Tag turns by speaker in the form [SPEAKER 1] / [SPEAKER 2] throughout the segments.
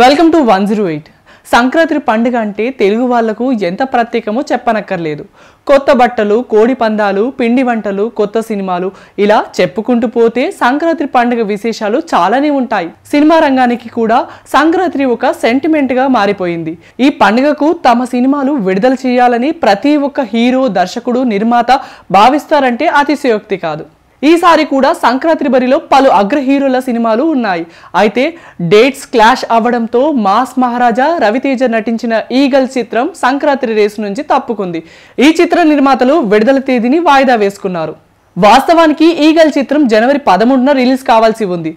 [SPEAKER 1] welcome to one zero eight Sankranti పండుగ అంటే తెలుగు వాళ్లకు ఎంత ప్రత్యేకమో చెప్పనక్కర్లేదు కొత్త బట్టలు కోడి పందాలు పిండి వంటలు కొత్త సినిమాలు ఇలా చెప్పుకుంటూ పోతే సంక్రాంతి పండుగ విశేషాలు చాలానే ఉంటాయి సినిమా రంగానికి కూడా సంక్రాంతి ఒక సెంటిమెంట్గా మారిపోయింది ఈ పండుగకు తమ సినిమాలు విడుదల చేయాలని ప్రతి ఒక్క హీరో దర్శకుడు నిర్మాత భావిస్తారంటే అతిశయోక్తి కాదు ఈసారి కూడా సంక్రాంతి బరిలో పలు అగ్ర హీరోల సినిమాలు ఉన్నాయి అయితే డేట్స్ క్లాష్ అవ్వడంతో మాస్ మహారాజా రవితేజ నటించిన ఈగల్ చిత్రం సంక్రాంతి రేసు నుంచి తప్పుకుంది ఈ చిత్ర నిర్మాతలు విడుదల తేదీని వాయిదా వేసుకున్నారు వాస్తవానికి ఈగల్ చిత్రం జనవరి పదమూడున రిలీజ్ కావాల్సి ఉంది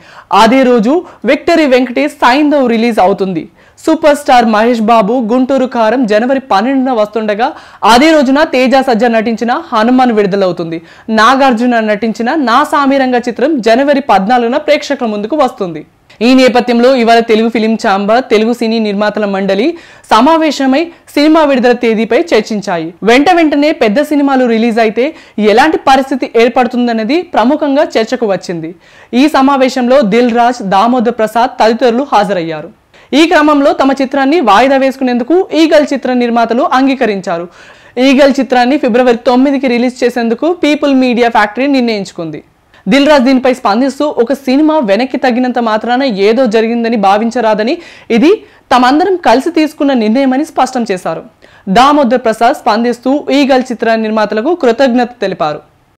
[SPEAKER 1] అదే రోజు విక్టరీ వెంకటేష్ సైందవ్ రిలీజ్ అవుతుంది సూపర్ స్టార్ మహేష్ బాబు గుంటూరు కారం జనవరి పన్నెండున వస్తుండగా అదే రోజున తేజ సజ్జ నటించిన హనుమాన్ విడుదలవుతుంది నాగార్జున నటించిన నా సామీరంగ చిత్రం జనవరి పద్నాలుగున ప్రేక్షకుల ముందుకు వస్తుంది ఈ నేపథ్యంలో ఇవాళ తెలుగు ఫిలిం ఛాంబర్ తెలుగు సినీ నిర్మాతల మండలి సమావేశమై సినిమా విడుదల తేదీపై చర్చించాయి వెంట వెంటనే పెద్ద సినిమాలు రిలీజ్ అయితే ఎలాంటి పరిస్థితి ఏర్పడుతుందనేది ప్రముఖంగా చర్చకు వచ్చింది ఈ సమావేశంలో దిల్ రాజ్ దామోదర్ ప్రసాద్ తదితరులు హాజరయ్యారు ఈ క్రమంలో తమ చిత్రాన్ని వాయిదా వేసుకునేందుకు ఈగల్ చిత్ర నిర్మాతలు అంగీకరించారు ఈగల్ చిత్రాన్ని ఫిబ్రవరి తొమ్మిదికి రిలీజ్ చేసేందుకు పీపుల్ మీడియా ఫ్యాక్టరీ నిర్ణయించుకుంది దిల్ రాజ్ దీనిపై స్పందిస్తూ ఒక సినిమా వెనక్కి తగినంత మాత్రాన ఏదో జరిగిందని భావించరాదని ఇది తమందరం కలిసి తీసుకున్న నిర్ణయమని స్పష్టం చేశారు దామోదర్ ప్రసాద్ స్పందిస్తూ ఈగల్ చిత్ర నిర్మాతలకు కృతజ్ఞత తెలిపారు